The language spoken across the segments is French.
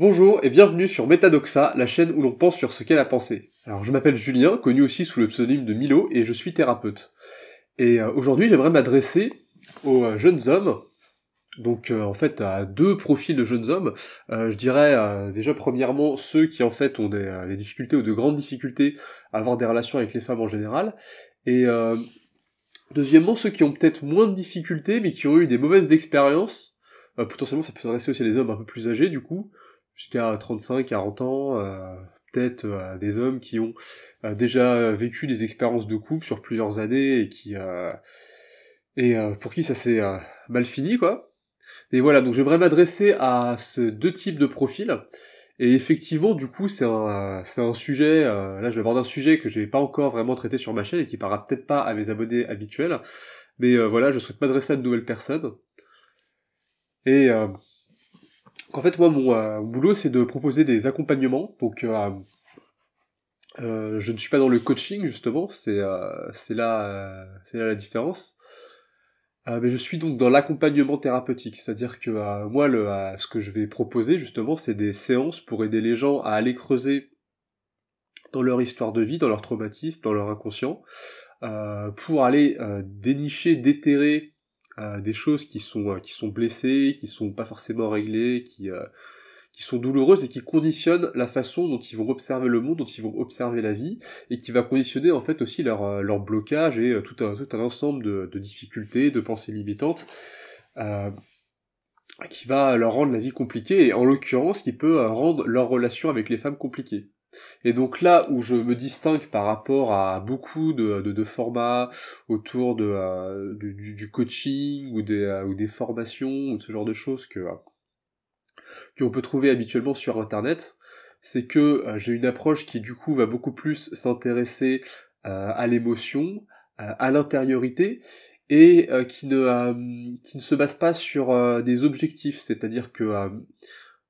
Bonjour et bienvenue sur Metadoxa, la chaîne où l'on pense sur ce qu'elle a pensé. Alors je m'appelle Julien, connu aussi sous le pseudonyme de Milo, et je suis thérapeute. Et euh, aujourd'hui j'aimerais m'adresser aux euh, jeunes hommes, donc euh, en fait à deux profils de jeunes hommes. je dirais déjà premièrement ceux qui en fait ont des, difficultés ou de grandes difficultés à avoir des relations avec les femmes en général, et deuxièmement ceux qui ont peut-être moins de difficultés mais qui ont eu des mauvaises expériences. potentiellement ça peut s'adresser aussi à hommes un peu plus âgés du coup, jusqu'à 35, 40 ans, euh, peut-être euh, des hommes qui ont euh, déjà vécu des expériences de couple sur plusieurs années et qui et pour qui ça s'est mal fini quoi. Et voilà, donc j'aimerais m'adresser à ces deux types de profils. Et effectivement, du coup, c'est un, c'est un sujet, là je vais aborder un sujet que j'ai pas encore vraiment traité sur ma chaîne et qui parlera peut-être pas à mes abonnés habituels. Mais voilà, je souhaite m'adresser à de nouvelles personnes. Et en fait, moi, mon euh, boulot, c'est de proposer des accompagnements. Donc, euh, euh, je ne suis pas dans le coaching, justement, c'est c'est là, c'est là la différence. mais je suis donc dans l'accompagnement thérapeutique, c'est-à-dire que moi, le, ce que je vais proposer, justement, c'est des séances pour aider les gens à aller creuser dans leur histoire de vie, dans leur traumatisme, dans leur inconscient, pour aller dénicher, déterrer des choses qui sont euh, qui sont blessées, qui sont pas forcément réglées, euh, qui sont douloureuses et qui conditionnent la façon dont ils vont observer le monde, dont ils vont observer la vie, et qui va conditionner en fait aussi leur, euh, blocage et tout un, un ensemble de, difficultés, de pensées limitantes, qui va leur rendre la vie compliquée, et en l'occurrence qui peut rendre leur relation avec les femmes compliquée. Et donc là où je me distingue par rapport à beaucoup de, formats autour de, euh, du, coaching ou des, euh, ou des formations ou ce genre de choses que qu'on peut trouver habituellement sur Internet, c'est que euh, j'ai une approche qui du coup va beaucoup plus s'intéresser à l'émotion, à l'intériorité et qui ne qui ne se base pas sur des objectifs, c'est-à-dire que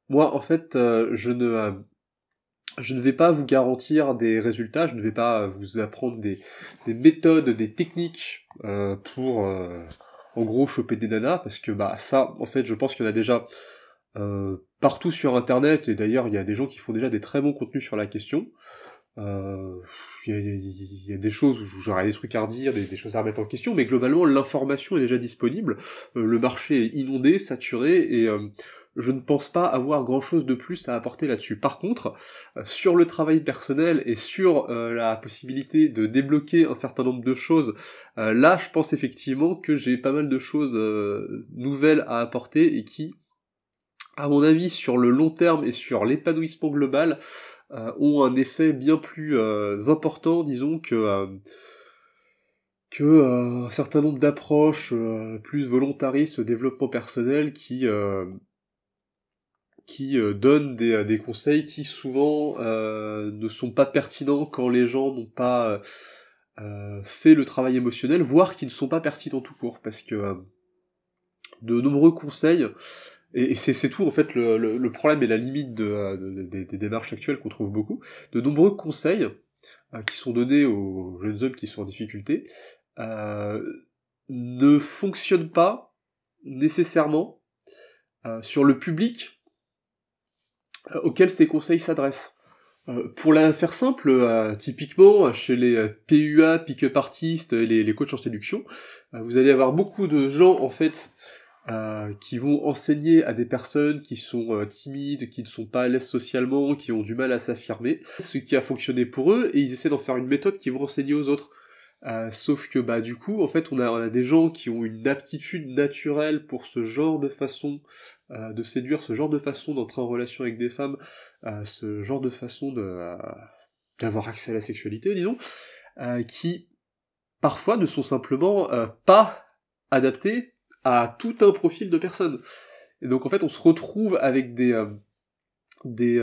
moi en fait je ne je ne vais pas vous garantir des résultats, je ne vais pas vous apprendre des, méthodes, des techniques euh, pour euh, en gros choper des nanas, parce que bah ça, en fait, je pense qu'il y en a déjà euh, partout sur internet, et d'ailleurs il y a des gens qui font déjà des très bons contenus sur la question. Il y, a des choses où j'aurais des trucs à redire, des, des, choses à remettre en question, mais globalement l'information est déjà disponible, le marché est inondé, saturé, et je ne pense pas avoir grand-chose de plus à apporter là-dessus. Par contre, euh, sur le travail personnel et sur euh, la possibilité de débloquer un certain nombre de choses, euh, là, je pense effectivement que j'ai pas mal de choses nouvelles à apporter et qui, à mon avis, sur le long terme et sur l'épanouissement global, ont un effet bien plus important, disons, que un certain nombre d'approches plus volontaristes au développement personnel qui qui euh, donnent euh, des, conseils qui souvent euh, ne sont pas pertinents quand les gens n'ont pas fait le travail émotionnel, voire qui ne sont pas pertinents tout court, parce que de nombreux conseils et, c'est tout en fait le, problème et la limite des démarches actuelles qu'on trouve beaucoup. De nombreux conseils qui sont donnés aux jeunes hommes qui sont en difficulté ne fonctionnent pas nécessairement sur le public euh, auxquels ces conseils s'adressent. Euh, pour la faire simple, euh, typiquement chez les PUA, pick-up artistes, les, coachs en séduction, vous allez avoir beaucoup de gens en fait qui vont enseigner à des personnes qui sont timides, qui ne sont pas à l'aise socialement, qui ont du mal à s'affirmer, ce qui a fonctionné pour eux, et ils essaient d'en faire une méthode qui vont renseigner aux autres. sauf que bah du coup, en fait, on on a, des gens qui ont une aptitude naturelle pour ce genre de façon euh, de séduire, ce genre de façon d'entrer en relation avec des femmes, euh, ce genre de façon de euh, d'avoir accès à la sexualité, disons, qui parfois ne sont simplement pas adaptés à tout un profil de personnes. Et donc en fait, on se retrouve avec des des,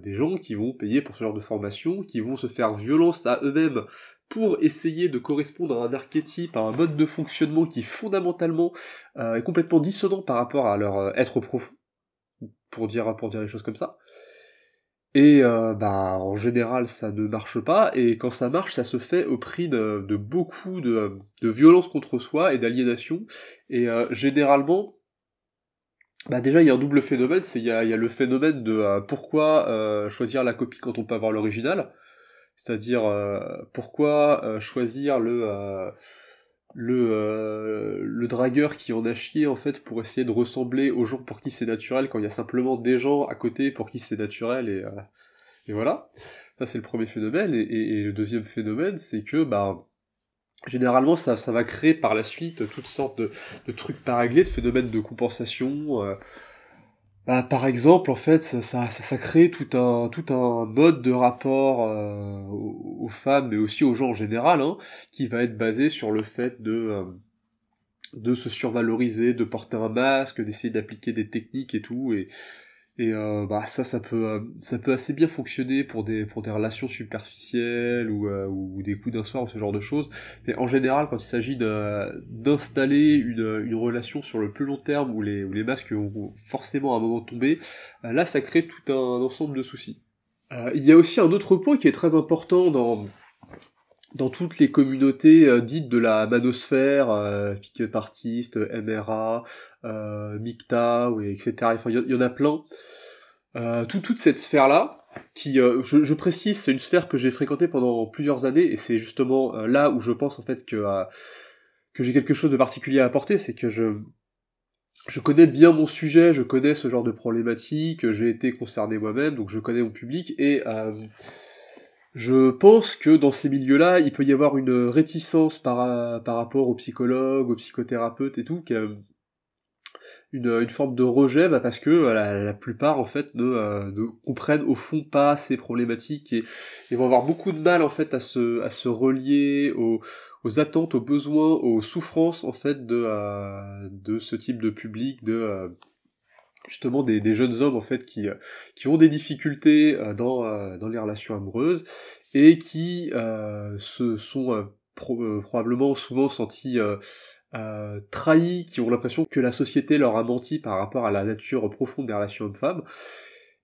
des gens qui vont payer pour ce genre de formation, qui vont se faire violence à eux-mêmes pour essayer de correspondre à un archétype, à un mode de fonctionnement qui fondamentalement euh, est complètement dissonant par rapport à leur euh, être profond, pour dire, pour dire les choses comme ça. Et euh, bah, en général, ça ne marche pas, et quand ça marche, ça se fait au prix de, beaucoup de, violence contre soi et d'aliénation. Et généralement, bah déjà, il y a un double phénomène, c'est il y a, le phénomène de pourquoi choisir la copie quand on peut avoir l'original, c'est-à-dire euh, pourquoi euh, choisir le euh, le, le dragueur qui en a chié en fait pour essayer de ressembler aux gens pour qui c'est naturel quand il y a simplement des gens à côté pour qui c'est naturel et, voilà. Ça c'est le premier phénomène et, le deuxième phénomène c'est que bah, généralement ça, va créer par la suite toutes sortes de, trucs pas réglés, de phénomènes de compensation. Bah, par exemple, en fait, ça, ça, crée tout un, tout un mode de rapport euh, aux, femmes, mais aussi aux gens en général, hein, qui va être basé sur le fait de, euh, de se survaloriser, de porter un masque, d'essayer d'appliquer des techniques et tout, et, et euh, bah ça, ça peut, euh, ça peut assez bien fonctionner pour des, pour des relations superficielles euh, ou, ou des coups d'un soir ou ce genre de choses. Mais en général, quand il s'agit d'installer une, une relation sur le plus long terme où les, où les masques vont forcément à un moment tomber, là, ça crée tout un ensemble de soucis. Il y a aussi un autre point qui est très important dans, dans toutes les communautés euh, dites de la manosphère, euh, MRA, euh, euh MICTA, etc. Enfin, il y, en a plein. Euh, tout, toute cette sphère-là, qui, je, je, précise, c'est une sphère que j'ai fréquentée pendant plusieurs années, et c'est justement là où je pense en fait que que j'ai quelque chose de particulier à apporter, c'est que je je connais bien mon sujet, je connais ce genre de problématique, j'ai été concerné moi-même, donc je connais mon public, et je pense que dans ces milieux-là, il peut y avoir une réticence par, euh, rapport aux psychologues, aux psychothérapeutes et tout, une, forme de rejet bah, parce que la, plupart en fait euh, ne, comprennent au fond pas ces problématiques et, vont avoir beaucoup de mal en fait à se, relier aux, attentes, aux besoins, aux souffrances en fait de, euh, de ce type de public, de, justement des, jeunes hommes en fait qui, euh, qui ont des difficultés euh, euh, dans, les relations amoureuses et qui se sont probablement souvent sentis trahis, qui ont l'impression que la société leur a menti par rapport à la nature profonde des relations hommes-femmes.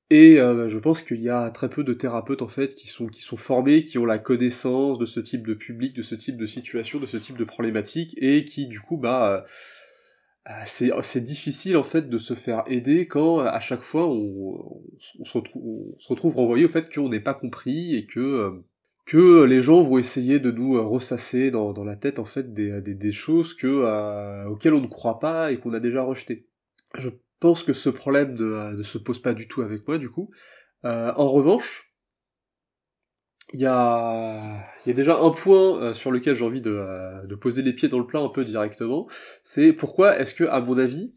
Et bah, je pense qu'il y a très peu de thérapeutes en fait qui sont qui sont formés, qui ont la connaissance de ce type de public, de ce type de situation, de ce type de problématique, et qui du coup bah ah, oh, c'est difficile en fait de se faire aider quand à chaque fois on, se, retrouve, renvoyé au fait qu'on n'est pas compris et euh, que les gens vont essayer de nous euh, ressasser dans, la tête en fait des, choses que euh, auxquelles on ne croit pas et qu'on a déjà rejetées. Je pense que ce problème ne, se pose pas du tout avec moi du coup. en revanche, il y a, y a déjà un point euh, sur lequel j'ai envie de, euh, de, poser les pieds dans le plat un peu directement. C'est pourquoi est-ce que, à mon avis,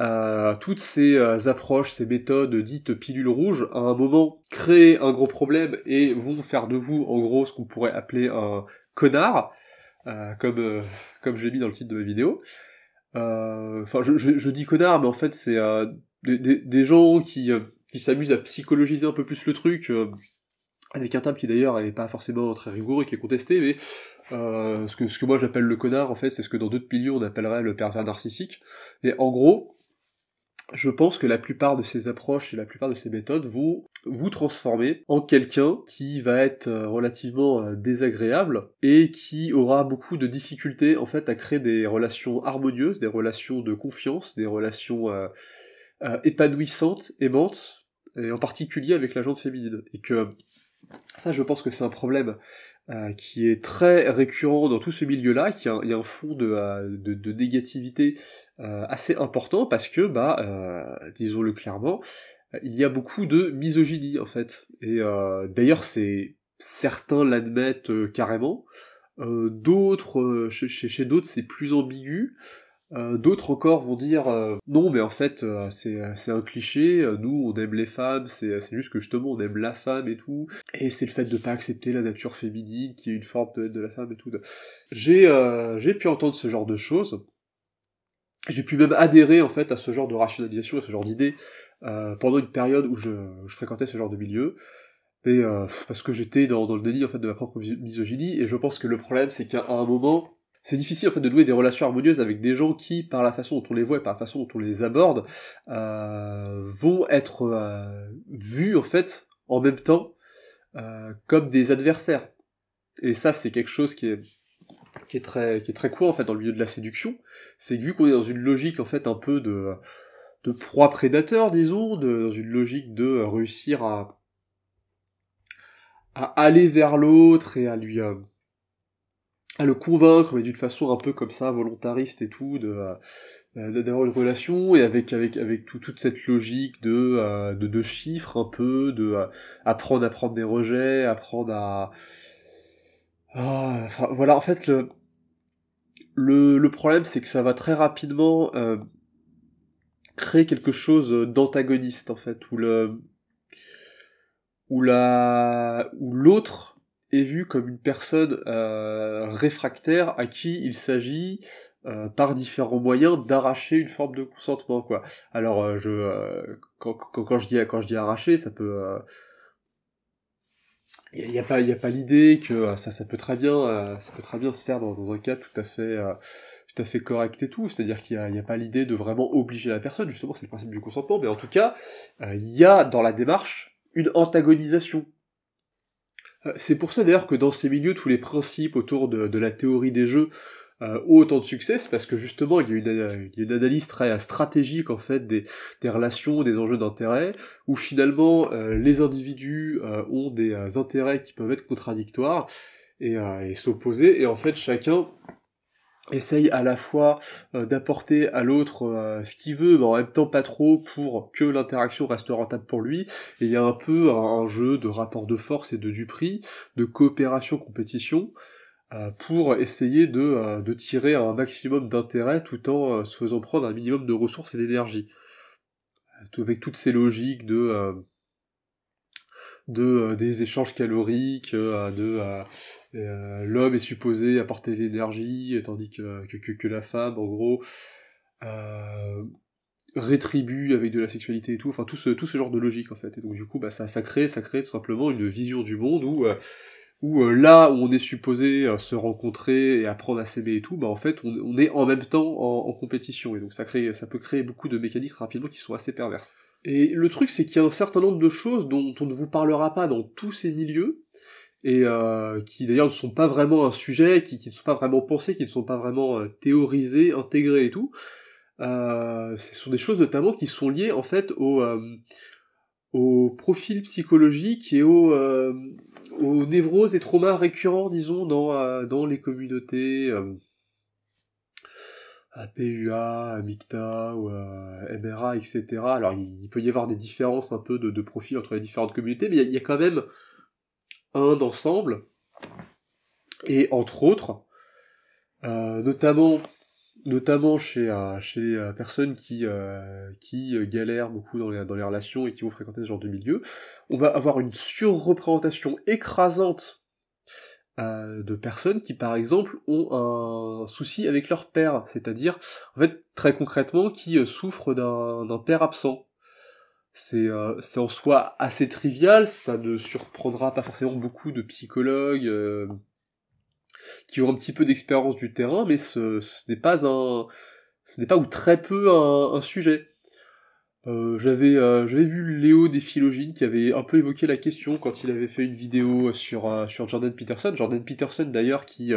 euh, toutes ces approches, ces méthodes dites pilules rouges, à un moment créent un gros problème et vont faire de vous, en gros, ce qu'on pourrait appeler un connard, comme comme je l'ai mis dans le titre de ma vidéo. Enfin, je, je, dis connard, mais en fait, c'est des, des, gens qui qui s'amusent à psychologiser un peu plus le truc avec un terme qui d'ailleurs n'est pas forcément très rigoureux, et qui est contesté, mais euh, ce, que, moi j'appelle le connard, en fait, c'est ce que dans d'autres milieux on appellerait le pervers narcissique. Et en gros, je pense que la plupart de ces approches et la plupart de ces méthodes vont vous transformer en quelqu'un qui va être euh, relativement euh, désagréable et qui aura beaucoup de difficultés en fait à créer des relations harmonieuses, des relations de confiance, des relations épanouissantes, aimantes, et en particulier avec la gente féminine. Et que ça, je pense que c'est un problème euh, qui est très récurrent dans tout ce milieu-là, qui y a un fond de, euh, négativité euh, assez important parce que, bah, disons-le clairement, il y a beaucoup de misogynie en fait. Et d'ailleurs, certains l'admettent carrément. d'autres, chez, d'autres, c'est plus ambigu. Euh, d'autres encore vont dire euh, non, mais en fait euh, c'est un cliché. Nous on aime les femmes, c'est juste que justement on aime la femme et tout. Et c'est le fait de pas accepter la nature féminine qui est une forme de de la femme et tout. J'ai pu entendre ce genre de choses. J'ai pu même adhérer en fait à ce genre de rationalisation, à ce genre d'idée pendant une période où je, fréquentais ce genre de milieu. Mais parce que j'étais dans, dans, le déni en fait de ma propre misogynie et je pense que le problème c'est qu'à un moment c'est difficile en fait de nouer des relations harmonieuses avec des gens qui, par la façon dont on les voit et par la façon dont on les aborde, euh, vont être euh, vus en fait en même temps euh, comme des adversaires. Et ça, c'est quelque chose qui est qui est très qui est très court en fait dans le milieu de la séduction. C'est que vu qu'on est dans une logique en fait un peu de de proie prédateur, disons, de, dans une logique de réussir à à aller vers l'autre et à lui à le convaincre, mais d'une façon un peu comme ça, volontariste et tout, de euh, d'avoir une relation et avec avec avec tout, toute cette logique de, euh, de, chiffres un peu de euh, apprendre à prendre des rejets apprendre à ah, voilà en fait le le, le problème c'est que ça va très rapidement créer quelque chose d'antagoniste en fait où le où la où l'autre est vu comme une personne euh, réfractaire à qui il s'agit euh, par différents moyens d'arracher une forme de consentement quoi. Alors euh, je quand, quand, je dis quand je dis arracher, ça peut il n'y a, pas il a pas l'idée que ça ça peut très bien ça peut très bien se faire dans, un cas tout à fait tout à fait correct et tout, c'est-à-dire qu'il n'y a, a, pas l'idée de vraiment obliger la personne, justement c'est le principe du consentement, mais en tout cas, il y a dans la démarche une antagonisation euh, c'est pour ça d'ailleurs que dans ces milieux, tous les principes autour de, la théorie des jeux euh, ont autant de succès, c'est parce que justement, il y a une, analyse très euh, stratégique en fait des, relations, des enjeux d'intérêt, où finalement les individus ont des intérêts qui peuvent être contradictoires et s'opposer, et en fait chacun essaye à la fois euh, d'apporter à l'autre euh, ce qu'il veut, mais en même temps pas trop pour que l'interaction reste rentable pour lui. Et il y a un peu un, jeu de rapport de force et de du prix, de coopération-compétition, euh, pour essayer de, tirer un maximum d'intérêt tout en se faisant prendre un minimum de ressources et d'énergie. avec toutes ces logiques de de euh, des échanges caloriques, euh, de euh, l'homme est supposé apporter l'énergie, tandis que, que, la femme, en gros, rétribue avec de la sexualité et tout, enfin tout ce, tout ce genre de logique en fait. Et donc du coup, bah, ça, ça, crée, ça crée tout simplement une vision du monde où, où là où on est supposé se rencontrer et apprendre à s'aimer et tout, bah en fait on, est en même temps en, compétition. Et donc ça, crée, ça peut créer beaucoup de mécaniques rapidement qui sont assez perverses. Et le truc, c'est qu'il y a un certain nombre de choses dont on ne vous parlera pas dans tous ces milieux, et euh, qui d'ailleurs ne sont pas vraiment un sujet, qui, ne sont pas vraiment pensés, qui ne sont pas vraiment théorisées, euh, théorisés, et tout. Euh, ce sont des choses notamment qui sont liées en fait au, au profil psychologique et au, aux névroses et traumas récurrents, disons, dans, dans les communautés à PUA, MICTA ou MRA, etc. Alors il peut y avoir des différences un peu de, de profil entre les différentes communautés, mais il y, a quand même un d'ensemble. Et entre autres, euh, notamment, notamment chez, euh, chez les euh, personnes qui, qui galèrent beaucoup dans les, dans les relations et qui vont fréquenter ce genre de milieu, on va avoir une surreprésentation écrasante euh, de personnes qui, par exemple, ont un souci avec leur père, c'est-à-dire, en fait, très concrètement, qui euh, souffrent d'un père absent. Euh, c'est en soi assez trivial, ça ne surprendra pas forcément beaucoup de psychologues qui ont un petit peu d'expérience du terrain, mais ce, n'est pas un, ce n'est pas ou très peu un sujet. Euh, j'avais euh, j'avais vu Léo des Philogines qui avait un peu évoqué la question quand il avait fait une vidéo sur euh, sur Jordan Peterson Jordan Peterson d'ailleurs qui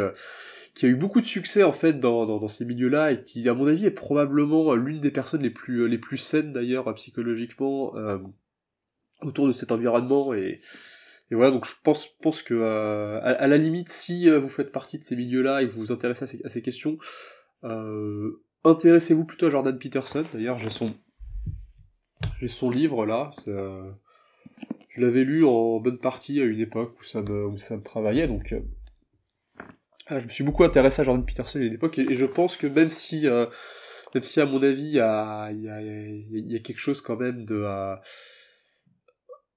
qui a eu beaucoup de succès en fait dans, dans, dans ces milieux-là et qui à mon avis est probablement l'une des personnes les plus les plus saines d'ailleurs psychologiquement autour de cet environnement et et voilà, donc je pense, pense que à, la limite, si vous faites partie de ces milieux-là et que vous vous intéressez à ces, à ces questions, euh, intéressez-vous plutôt à Jordan Peterson. D'ailleurs, j'ai son j'ai son livre là. Euh, je l'avais lu en bonne partie à une époque où ça me, ça me travaillait. Donc, euh, ah, je me suis beaucoup intéressé à Jordan Peterson à une époque. Et, je pense que même si, euh, même si à mon avis, il y a, quelque chose quand même de.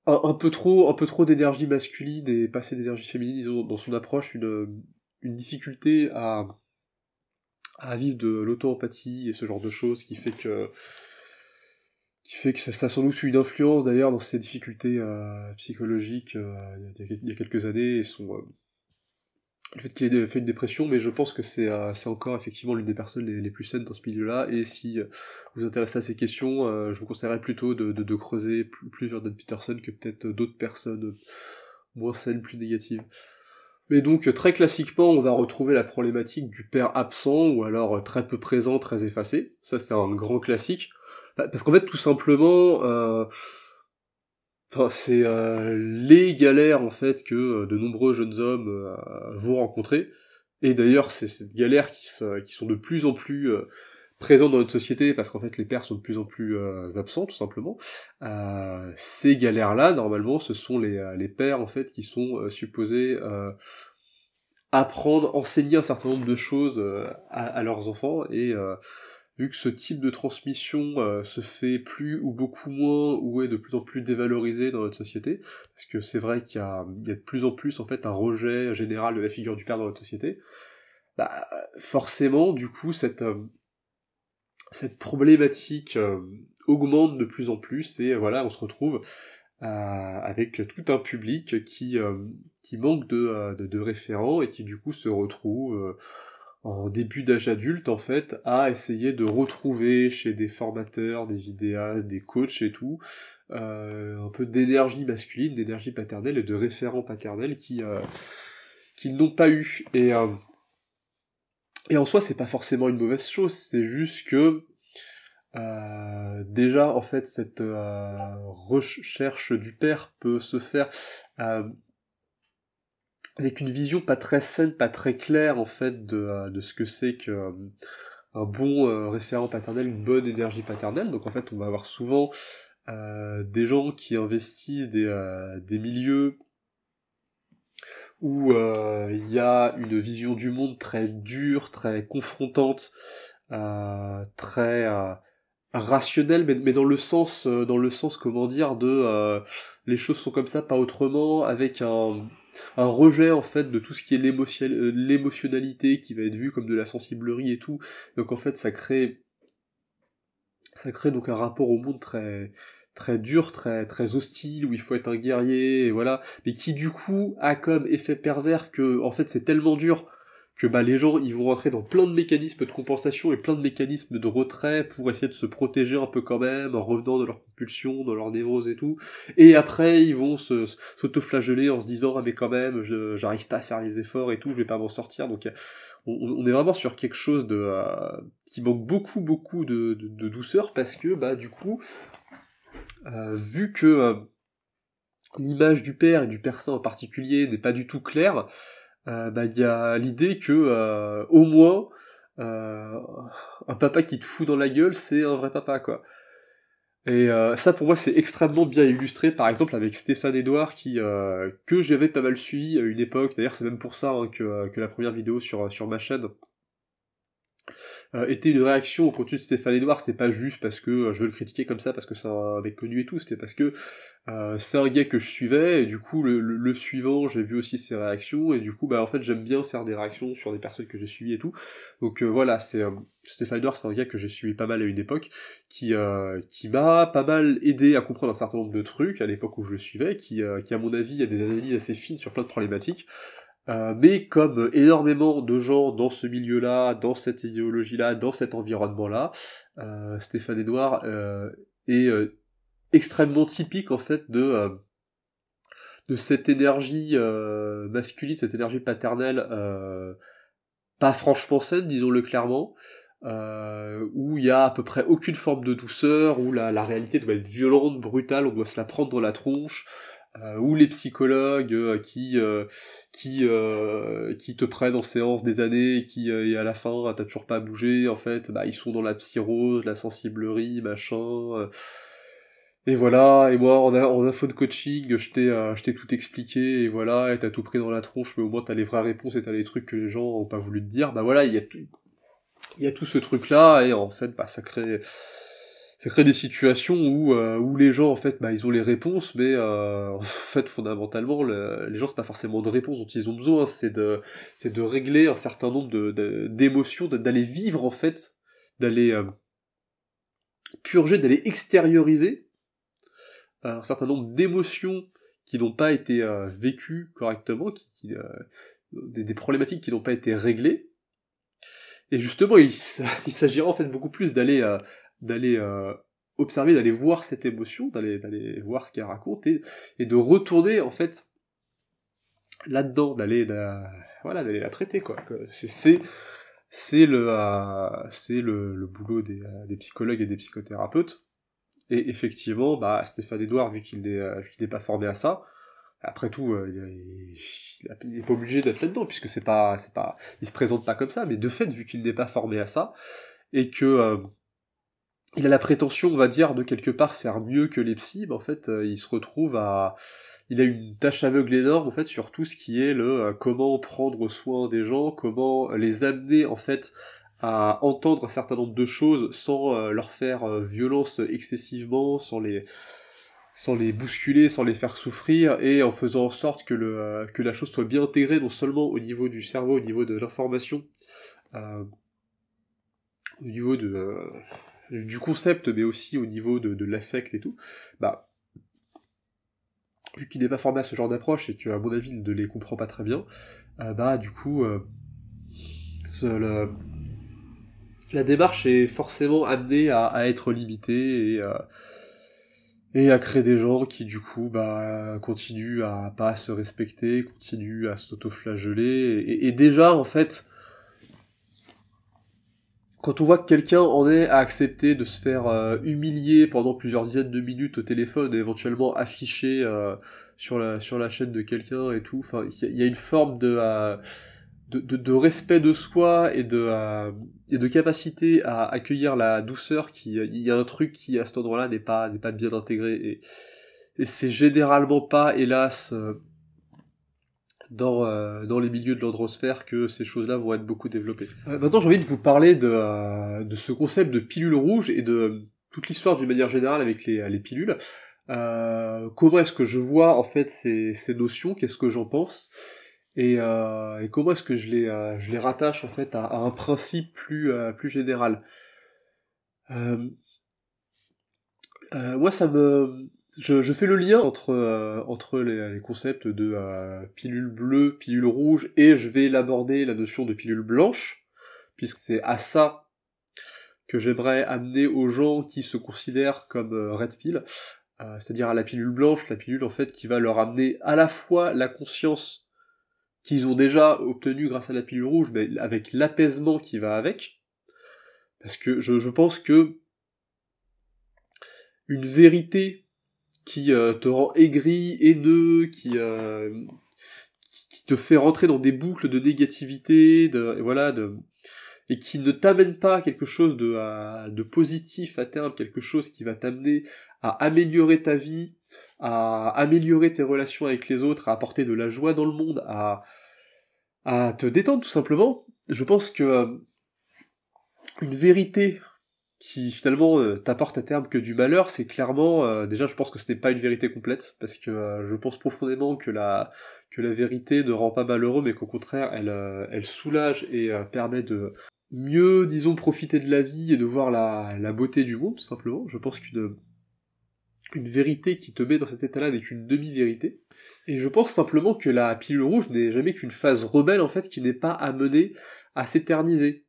Un, peu trop, un peu trop d'énergie masculine et passer d'énergie féminine. Ils dans son approche une, une difficulté à, à vivre de l'auto-empathie et ce genre de choses qui fait que qui fait que ça, ça a sans doute eu une influence d'ailleurs dans ses difficultés euh, psychologiques euh, il, y a, quelques années et son euh, le fait qu'il ait fait une dépression, mais je pense que c'est encore effectivement l'une des personnes les, plus saines dans ce milieu-là. Et si vous vous intéressez à ces questions, je vous conseillerais plutôt de, de creuser plusieurs Jordan Peterson que peut-être d'autres personnes moins saines, plus négatives. Mais donc très classiquement, on va retrouver la problématique du père absent ou alors très peu présent, très effacé. Ça c'est un grand classique. Bah, parce qu'en fait, tout simplement, euh, c'est euh, les galères en fait que euh, de nombreux jeunes hommes vont rencontrer. Et d'ailleurs, c'est ces galères qui, qui, sont de plus en plus présentes dans notre société parce qu'en fait, les pères sont de plus en plus absents, tout simplement. ces galères-là, normalement, ce sont les, pères en fait qui sont supposés apprendre, enseigner un certain nombre de choses à, leurs enfants et vu que ce type de transmission euh, se fait plus ou beaucoup moins ou est de plus en plus dévalorisé dans notre société, parce que c'est vrai qu'il y, a, de plus en plus en fait un rejet général de la figure du père dans notre société, bah, forcément du coup cette, euh, cette problématique euh, augmente de plus en plus et voilà on se retrouve avec tout un public qui, qui manque de, de, référents et qui du coup se retrouve en début d'âge adulte, en fait, à essayer de retrouver chez des formateurs, des vidéastes, des coachs et tout, euh, un peu d'énergie masculine, d'énergie paternelle et de référents paternels qui, euh, qui n'ont pas eu. Et, euh, et en soi, c'est pas forcément une mauvaise chose, c'est juste que euh, déjà, en fait, cette recherche du père peut se faire avec une vision pas très saine, pas très claire en fait de, euh, ce que c'est que euh, un bon euh, référent paternel, une bonne énergie paternelle. Donc en fait, on va avoir souvent des gens qui investissent des, milieux où il y a une vision du monde très dure, très confrontante, très rationnelle, mais, mais, dans le sens dans le sens comment dire de les choses sont comme ça pas autrement avec un un rejet en fait de tout ce qui est euh, l'émotionnalité qui va être vu comme de la sensiblerie et tout. Donc en fait ça crée ça crée donc un rapport au monde très très dur, très très hostile où il faut être un guerrier et voilà, mais qui du coup a comme effet pervers que en fait c'est tellement dur que bah, les gens ils vont rentrer dans plein de mécanismes de compensation et plein de mécanismes de retrait pour essayer de se protéger un peu quand même en revenant de leurs compulsions, dans leur névrose et tout. Et après ils vont se, sauto en se disant ah mais quand même je, j'arrive pas à faire les efforts et tout, je vais pas m'en sortir. Donc on, est vraiment sur quelque chose de euh, qui manque beaucoup beaucoup de, douceur parce que bah du coup euh, vu que euh, l'image du père et du père en particulier n'est pas du tout claire, euh, bah, il y a l'idée que euh, au moins euh, un papa qui te fout dans la gueule, c'est un vrai papa quoi. Et ça, pour moi, c'est extrêmement bien illustré, par exemple, avec Stéphane Edouard, qui, que j'avais pas mal suivi à une époque. D'ailleurs, c'est même pour ça hein, que, que, la première vidéo sur, sur ma chaîne, euh, était une réaction au contenu de Stéphane Edouard. C'est pas juste parce que euh, je veux le critiquer comme ça, parce que c'est un mec connu et tout. C'était parce que euh, c'est un gars que je suivais, et du coup, le, suivant, j'ai vu aussi ses réactions, et du coup, bah, en fait, j'aime bien faire des réactions sur des personnes que j'ai suivies et tout. Donc voilà, c'est Stéphane Edouard, c'est un gars que j'ai suivi pas mal à une époque, qui, qui m'a pas mal aidé à comprendre un certain nombre de trucs à l'époque où je le suivais, qui, qui à mon avis, a des analyses assez fines sur plein de problématiques. Euh, mais comme énormément de gens dans ce milieu-là, dans cette idéologie-là, dans cet environnement-là, euh, Stéphane Edouard euh, est extrêmement typique en fait de cette énergie masculine, cette énergie paternelle pas franchement saine, disons-le clairement, où il y a à peu près aucune forme de douceur, où la réalité doit être violente, brutale, on doit se la prendre dans la tronche, euh, ou les psychologues euh, qui euh, qui qui te prennent en séance des années et qui et à la fin ah, t'as toujours pas bougé en fait bah ils sont dans la psyrose la sensiblerie machin et voilà et moi en, en info de coaching je t'ai je tout expliqué et voilà et t'as tout pris dans la tronche mais au moins t'as les vraies réponses et t'as les trucs que les gens ont pas voulu te dire bah voilà il y a tout il y a tout ce truc là et en fait bah ça crée ça crée des situations où, euh, où les gens en fait bah, ils ont les réponses mais euh, en fait fondamentalement les gens c'est pas forcément de réponses dont ils ont besoin c'est de c'est de régler un certain nombre d'émotions d'aller vivre en fait d'aller euh, purger d'aller extérioriser un certain nombre d'émotions qui n'ont pas été vécues correctement des, problématiques qui n'ont pas été réglées et justement, il, s'agira en fait beaucoup plus d'aller d'aller euh, observer, d'aller voir cette émotion, d'aller d'aller voir ce qu'elle raconte et, et, de retourner en fait là-dedans, d'aller la, voilà, d'aller la traiter quoi. C'est c'est le euh, c'est le, boulot euh, des, psychologues et des psychothérapeutes. Et effectivement, bah Stéphane Edouard, vu qu'il n'est pas formé à ça, après tout, il n'est pas obligé d'être là-dedans, puisque c'est pas, c'est pas, il se présente pas comme ça, mais de fait, vu qu'il n'est pas formé à ça, et que, il a la prétention, on va dire, de quelque part faire mieux que les psys, mais en fait, euh, il se retrouve à... Il a une tâche aveugle énorme, en fait, sur tout ce qui est le euh, comment prendre soin des gens, comment les amener, en fait, à entendre un certain nombre de choses sans euh, leur faire violence excessivement, sans les sans les bousculer, sans les faire souffrir, et en faisant en sorte que, le, que la chose soit bien intégrée, non seulement au niveau du cerveau, au niveau de l'information, au niveau de, du concept, mais aussi au niveau de, l'affect et tout, bah, vu qu'il n'est pas formé à ce genre d'approche et qu'à mon avis, il ne les comprend pas très bien, euh, bah, du coup, euh, euh, la... démarche est forcément amenée à, être limitée et, à créer des gens qui, du coup, bah, continuent à pas se respecter, continuent à s'autoflageller, et déjà, en fait, quand on voit que quelqu'un en est à accepter de se faire euh, humilier pendant plusieurs dizaines de minutes au téléphone et éventuellement afficher euh, sur la sur la chaîne de quelqu'un et tout, enfin il y, a une forme euh, de, de, respect de soi et de de capacité à accueillir la douceur qui il y a un truc qui à cet endroit-là n'est pas n'est pas bien intégré et, et c'est généralement pas hélas dans, euh, dans les milieux de l'androsphère que ces choses-là vont être beaucoup développées. Euh, maintenant, j'ai envie de vous parler de, euh, de ce concept de pilule rouge et de toute l'histoire d'une manière générale avec les, les pilules. comment est-ce que je vois en fait ces, ces notions Qu'est-ce que j'en pense et, et, comment est-ce que je les, je les rattache en fait à, à un principe plus, plus général Moi, ça me je, fais le lien entre euh, entre les, concepts de euh, pilule bleue, pilule rouge, et je vais l'aborder la notion de pilule blanche, puisque c'est à ça que j'aimerais amener aux gens qui se considèrent comme euh, red pill, c'est-à-dire à la pilule blanche, la pilule en fait qui va leur amener à la fois la conscience qu'ils ont déjà obtenue grâce à la pilule rouge, mais avec l'apaisement qui va avec, parce que je, je pense que une vérité qui euh, te rend aigri, haineux, euh, qui, qui, te fait rentrer dans des boucles de négativité, et voilà, et qui ne t'amène pas à quelque chose de, positif à terme, quelque chose qui va t'amener à améliorer ta vie, à améliorer tes relations avec les autres, à apporter de la joie dans le monde, à, te détendre tout simplement. Je pense que euh, une vérité qui finalement euh, t'apporte à terme que du malheur, c'est clairement euh, déjà je pense que ce n'est pas une vérité complète parce que euh, je pense profondément que la que la vérité ne rend pas malheureux mais qu'au contraire elle elle soulage et permet de mieux disons profiter de la vie et de voir la, la beauté du monde simplement. Je pense qu'une une vérité qui te met dans cet état-là n'est qu'une demi-vérité. Et je pense simplement que la pilule rouge n'est jamais qu'une phase rebelle en fait qui n'est pas amenée à s'éterniser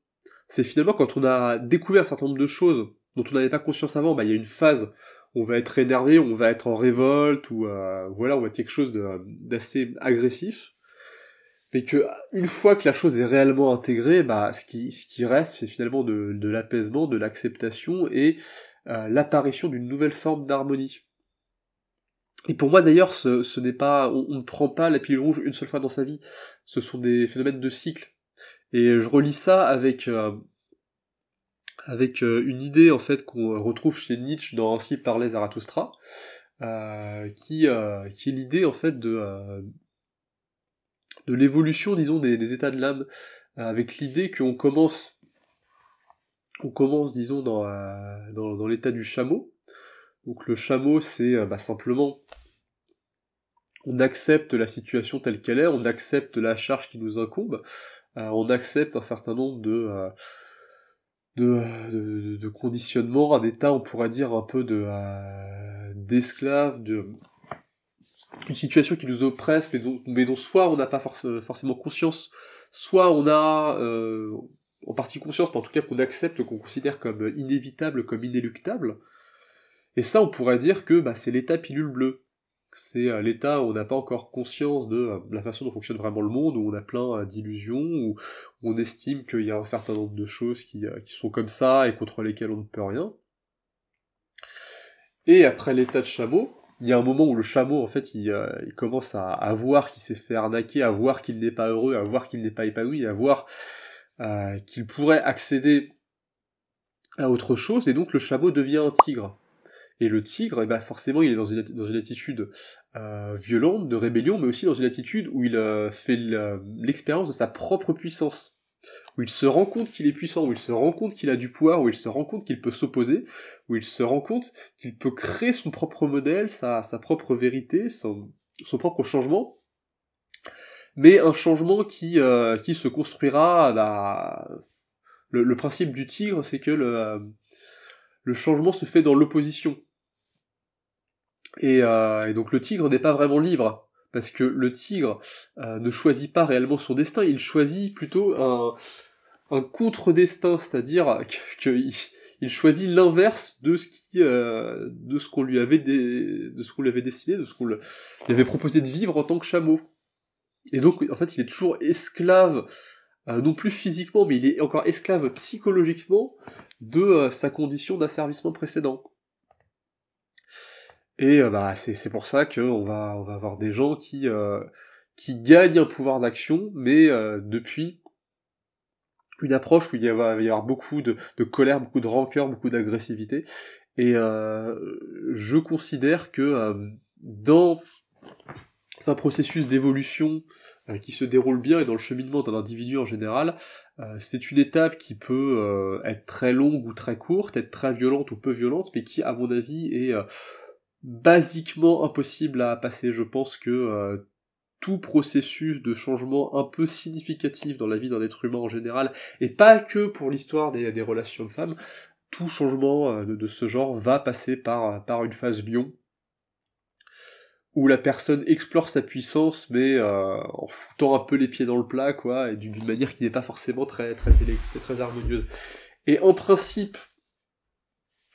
c'est finalement quand on a découvert un certain nombre de choses dont on n'avait pas conscience avant, bah il y a une phase on va être énervé, on va être en révolte, ou euh, voilà, on va être quelque chose d'assez agressif. Mais que une fois que la chose est réellement intégrée, bah ce qui, ce qui reste, c'est finalement de, l'apaisement, de l'acceptation et euh, l'apparition d'une nouvelle forme d'harmonie. Et pour moi d'ailleurs, ce, n'est pas, on, on, ne prend pas la pilule rouge une seule fois dans sa vie. Ce sont des phénomènes de cycle. Et je relis ça avec euh, avec euh, une idée en fait qu'on retrouve chez Nietzsche dans Ainsi parlait Zarathustra, euh, qui est l'idée en fait de de l'évolution disons des, états de l'âme, avec l'idée qu'on commence on commence disons dans l'état du chameau. Donc le chameau c'est bah, simplement on accepte la situation telle qu'elle est, on accepte la charge qui nous incombe, euh, on accepte un certain nombre euh, de, de, conditionnements, un état, on pourrait dire, un peu de euh, d'esclaves, de une situation qui nous oppresse, mais dont, soit on n'a pas forcément conscience, soit on a en partie conscience, mais en tout cas qu'on accepte, qu'on considère comme inévitable, comme inéluctable. Et ça, on pourrait dire que bah, c'est l'état pilule bleue c'est euh, l'état où on n'a pas encore conscience de euh, la façon dont fonctionne vraiment le monde, où on a plein euh, d'illusions, où on estime qu'il y a un certain nombre de choses qui, sont comme ça et contre lesquelles on ne peut rien. Et après l'état de chameau, il y a un moment où le chameau, en fait, il, commence à, voir qu'il s'est fait arnaquer, à voir qu'il n'est pas heureux, à voir qu'il n'est pas épanoui, à voir qu'il pourrait accéder à autre chose, et donc le chameau devient un tigre. Et le tigre, eh ben, forcément, il est dans une, attitude euh, violente, de rébellion, mais aussi dans une attitude où il euh, fait l'expérience de sa propre puissance. Où il se rend compte qu'il est puissant, où il se rend compte qu'il a du pouvoir, où il se rend compte qu'il peut s'opposer, où il se rend compte qu'il peut créer son propre modèle, sa, propre vérité, son, son propre changement mais un changement qui euh, se construira bah, le, principe du tigre c'est que le changement se fait dans l'opposition euh, et, donc le tigre n'est pas vraiment libre, parce que le tigre euh, ne choisit pas réellement son destin, il choisit plutôt un, contre-destin, c'est-à-dire qu'il choisit l'inverse de ce qui, euh, de ce qu'on lui avait de ce qu'on lui avait destiné, de ce qu'on lui avait proposé de vivre en tant que chameau. Et donc, en fait, il est toujours esclave, non plus physiquement, mais il est encore esclave psychologiquement de sa condition d'asservissement précédent. Et euh, bah, c'est pour ça qu'on va, on va avoir des gens qui, euh, qui gagnent un pouvoir d'action, mais euh, depuis une approche où il va y avoir beaucoup de, colère, beaucoup de rancœur, beaucoup d'agressivité. Et je considère que dans un processus d'évolution qui se déroule bien et dans le cheminement d'un individu en général, c'est une étape qui peut être très longue ou très courte, être très violente ou peu violente, mais qui, à mon avis, est basiquement impossible à passer. Je pense que euh, tout processus de changement un peu significatif dans la vie d'un être humain en général, et pas que pour l'histoire des, relations de femmes, tout changement euh, de, ce genre va passer par, euh, par une phase lion, où la personne explore sa puissance, mais en foutant un peu les pieds dans le plat, quoi, et d'une manière qui n'est pas forcément très, très, très harmonieuse. Et en principe,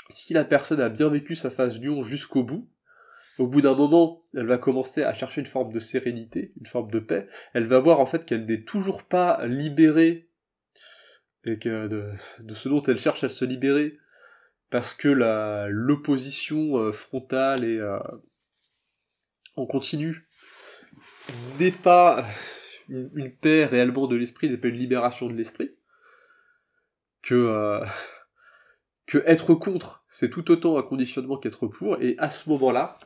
si la personne a bien vécu sa phase dure jusqu'au bout, au bout d'un moment, elle va commencer à chercher une forme de sérénité, une forme de paix. Elle va voir en fait qu'elle n'est toujours pas libérée et de, ce dont elle cherche à se libérer, parce que la l'opposition euh, frontale et euh, en continu n'est pas une, une, paix réellement de l'esprit, n'est pas une libération de l'esprit. Que euh, que être contre, c'est tout autant un conditionnement qu'être pour, et à ce moment-là,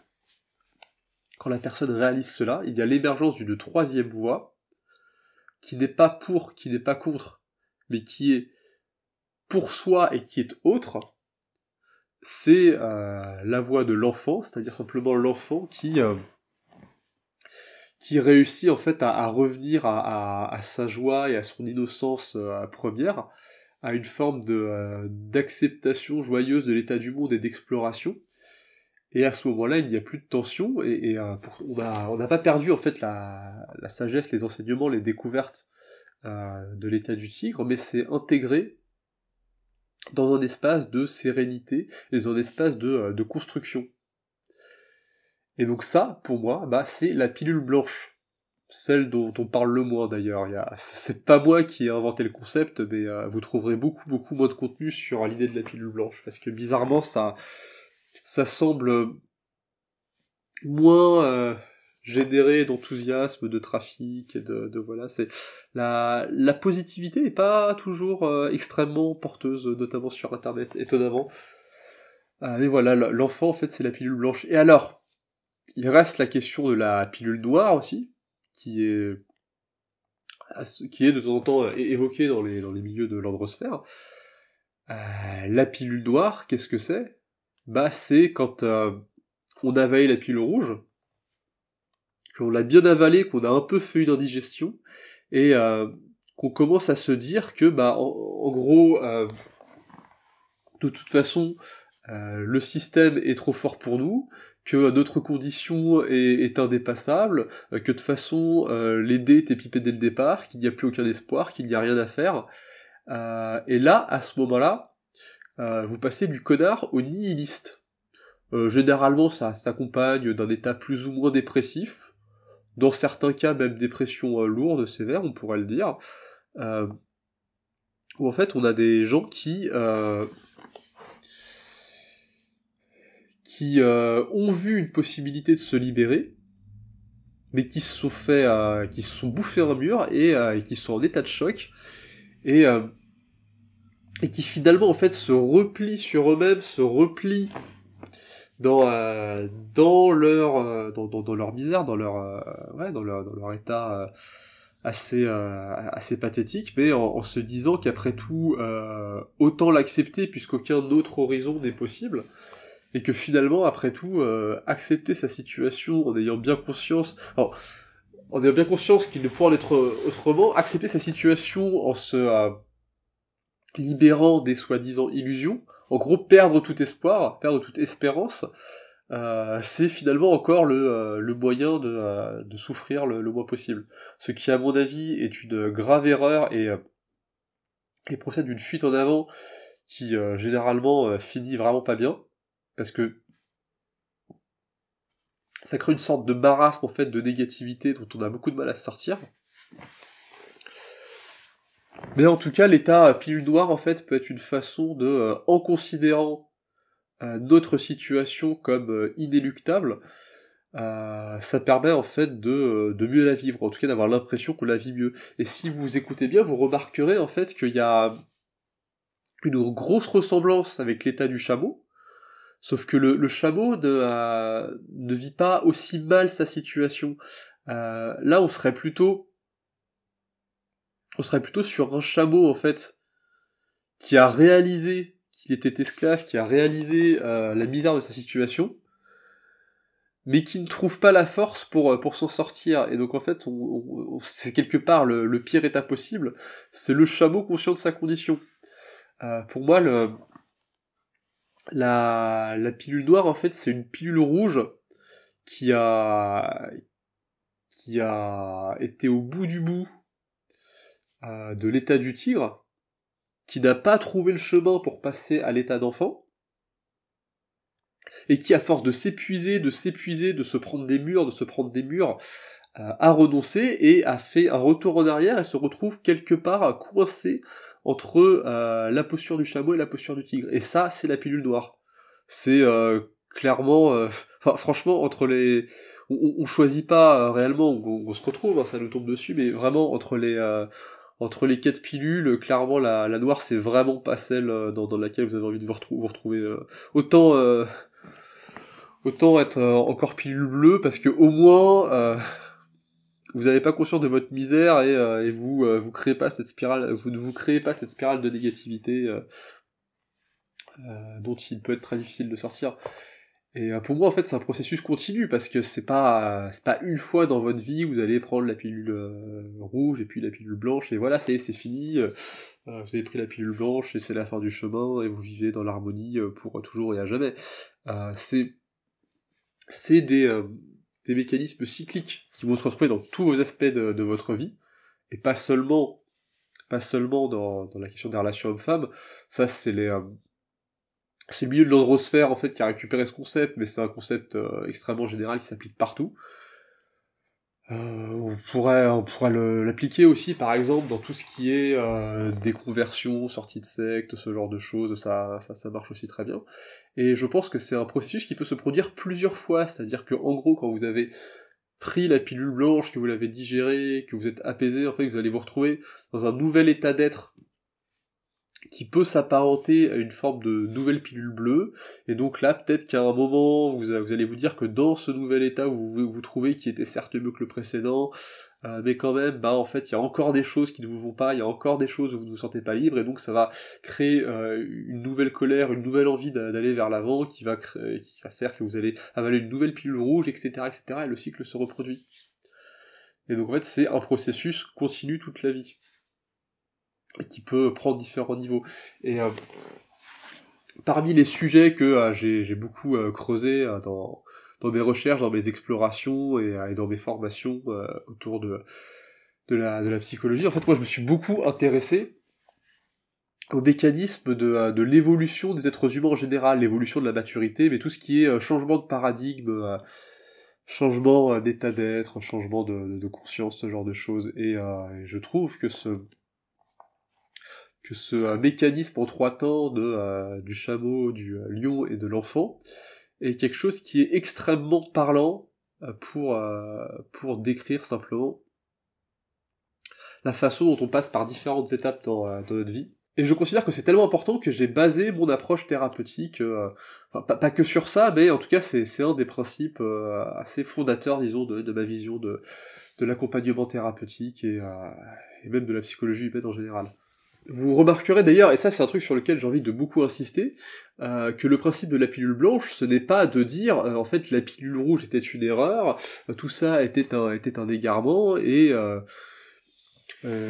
quand la personne réalise cela, il y a l'émergence d'une troisième voie, qui n'est pas pour, qui n'est pas contre, mais qui est pour soi et qui est autre, c'est euh, la voix de l'enfant, c'est-à-dire simplement l'enfant qui, euh, qui réussit en fait à, revenir à, sa joie et à son innocence euh, première, à une forme de euh, d'acceptation joyeuse de l'état du monde et d'exploration. Et à ce moment-là, il n'y a plus de tension et, euh, on n'a pas perdu en fait la, sagesse, les enseignements, les découvertes euh, de l'état du tigre, mais c'est intégré dans un espace de sérénité et dans un espace de, de construction. Et donc ça, pour moi, bah, c'est la pilule blanche celle dont on parle le moins d'ailleurs. C'est pas moi qui ai inventé le concept, mais euh, vous trouverez beaucoup, beaucoup moins de contenu sur l'idée de la pilule blanche, parce que bizarrement, ça, ça semble moins euh, générer d'enthousiasme, de trafic et de, voilà. C'est la, la positivité n'est pas toujours euh, extrêmement porteuse, notamment sur Internet, étonnamment. mais voilà, l'enfant en fait, c'est la pilule blanche. Et alors, il reste la question de la pilule noire aussi, qui est qui de temps en temps euh, évoqué dans les, dans les milieux de l'androsphère. Euh, la pilule noire, qu'est-ce que c'est Bah c'est quand euh, on avale la pilule rouge, qu'on l'a bien avalée, qu'on a un peu fait une indigestion, et qu'on commence à se dire que bah en, en gros de toute façon le système est trop fort pour nous, que notre condition est, indépassable, euh, que de façon euh, les pipée dès le départ, qu'il n'y a plus aucun espoir, qu'il n'y a rien à faire. Euh, et là, à ce moment-là, euh, vous passez du connard au nihiliste. généralement, ça s'accompagne d'un état plus ou moins dépressif, dans certains cas même dépression lourde, sévère, on pourrait le dire, où en fait on a des gens qui qui euh, ont vu une possibilité de se libérer, mais qui se sont fait, euh, qui se sont bouffés un mur et, euh, qui sont en état de choc et qui finalement en fait se replient sur eux-mêmes, se replient dans leur misère, dans leur état assez pathétique, mais en se disant qu'après tout autant l'accepter puisqu'aucun autre horizon n'est possible et que finalement, après tout, euh, accepter sa situation en ayant bien conscience, en ayant bien conscience qu'il ne pourra l'être euh, autrement, accepter sa situation en se euh, libérant des soi-disant illusions, en gros, perdre tout espoir, perdre toute espérance, c'est finalement encore le, moyen de, souffrir le, moins possible. Ce qui, à mon avis, est une grave erreur et, et procède d'une fuite en avant qui, généralement, finit vraiment pas bien. Parce que ça crée une sorte de marasme en fait de négativité dont on a beaucoup de mal à se sortir. Mais en tout cas, l'état pilule noire en fait peut être une façon de, euh, en considérant euh, notre situation comme euh, inéluctable, ça permet en fait de, de, mieux la vivre, en tout cas d'avoir l'impression qu'on la vit mieux. Et si vous écoutez bien, vous remarquerez en fait qu'il y a une grosse ressemblance avec l'état du chameau, Sauf que le, chameau ne, euh, ne, vit pas aussi mal sa situation. Euh, là, on serait plutôt, on serait plutôt sur un chameau en fait qui a réalisé qu'il était esclave, qui a réalisé euh, la misère de sa situation, mais qui ne trouve pas la force pour pour s'en sortir. Et donc en fait, c'est quelque part le, pire état possible. C'est le chameau conscient de sa condition. pour moi, le la, pilule noire, en fait, c'est une pilule rouge qui a, qui a été au bout du bout euh, de l'état du tigre, qui n'a pas trouvé le chemin pour passer à l'état d'enfant, et qui, à force de s'épuiser, de s'épuiser, de se prendre des murs, de se prendre des murs, euh, a renoncé et a fait un retour en arrière et se retrouve quelque part coincé entre euh, la posture du chameau et la posture du tigre. Et ça, c'est la pilule noire. C'est euh, clairement, euh, franchement, entre les, on, on choisit pas euh, réellement on, on, se retrouve, hein, ça nous tombe dessus, mais vraiment entre les, euh, entre les quatre pilules, clairement la, la noire, c'est vraiment pas celle dans, dans, laquelle vous avez envie de vous, retrouver. autant, autant être encore pilule bleue parce que au moins vous n'avez pas conscience de votre misère et, euh, vous euh, vous créez pas cette spirale, vous ne vous créez pas cette spirale de négativité euh, dont il peut être très difficile de sortir. Et pour moi, en fait, c'est un processus continu parce que c'est pas c'est pas une fois dans votre vie vous allez prendre la pilule rouge et puis la pilule blanche et voilà, c'est c'est fini. vous avez pris la pilule blanche et c'est la fin du chemin et vous vivez dans l'harmonie pour toujours et à jamais. c'est c'est des des mécanismes cycliques qui vont se retrouver dans tous vos aspects de, votre vie, et pas seulement, pas seulement dans, la question des relations hommes-femmes. Ça, c'est les, euh, c'est le milieu de l'androsphère en fait qui a récupéré ce concept, mais c'est un concept euh, extrêmement général qui s'applique partout. Euh, on pourrait, on pourrait l'appliquer aussi, par exemple, dans tout ce qui est euh, déconversion, sortie de secte, ce genre de choses, ça, ça, marche aussi très bien. Et je pense que c'est un processus qui peut se produire plusieurs fois, c'est-à-dire que en gros, quand vous avez pris la pilule blanche, que vous l'avez digérée, que vous êtes apaisé, en fait, vous allez vous retrouver dans un nouvel état d'être qui peut s'apparenter à une forme de nouvelle pilule bleue. Et donc là, peut-être qu'à un moment, vous, allez vous dire que dans ce nouvel état où vous vous, trouvez, qui était certes mieux que le précédent, euh, mais quand même, bah en fait, il y a encore des choses qui ne vous vont pas, il y a encore des choses où vous ne vous sentez pas libre, et donc ça va créer euh, une nouvelle colère, une nouvelle envie d'aller vers l'avant, qui va créer, qui va faire que vous allez avaler une nouvelle pilule rouge, etc., etc., et le cycle se reproduit. Et donc en fait, c'est un processus continu toute la vie qui peut prendre différents niveaux. Et euh, parmi les sujets que euh, j'ai beaucoup euh, creusé dans, dans mes recherches, dans mes explorations et, dans mes formations autour de, de, la, psychologie, en fait moi je me suis beaucoup intéressé au mécanisme de, l'évolution des êtres humains en général, l'évolution de la maturité, mais tout ce qui est changement de paradigme, changement d'état d'être, changement de, conscience, ce genre de choses. Et je trouve que ce, que ce mécanisme en trois temps euh, du chameau, du euh, lion et de l'enfant est quelque chose qui est extrêmement parlant euh, pour, pour décrire simplement la façon dont on passe par différentes étapes dans, notre vie. Et je considère que c'est tellement important que j'ai basé mon approche thérapeutique, pas, que sur ça, mais en tout cas c'est, un des principes assez fondateurs, disons, de, ma vision de, de l'accompagnement thérapeutique et, et même de la psychologie humaine en général. Vous remarquerez d'ailleurs, et ça c'est un truc sur lequel j'ai envie de beaucoup insister, euh, que le principe de la pilule blanche, ce n'est pas de dire euh, en fait la pilule rouge était une erreur, euh, tout ça était un, était égarement, et,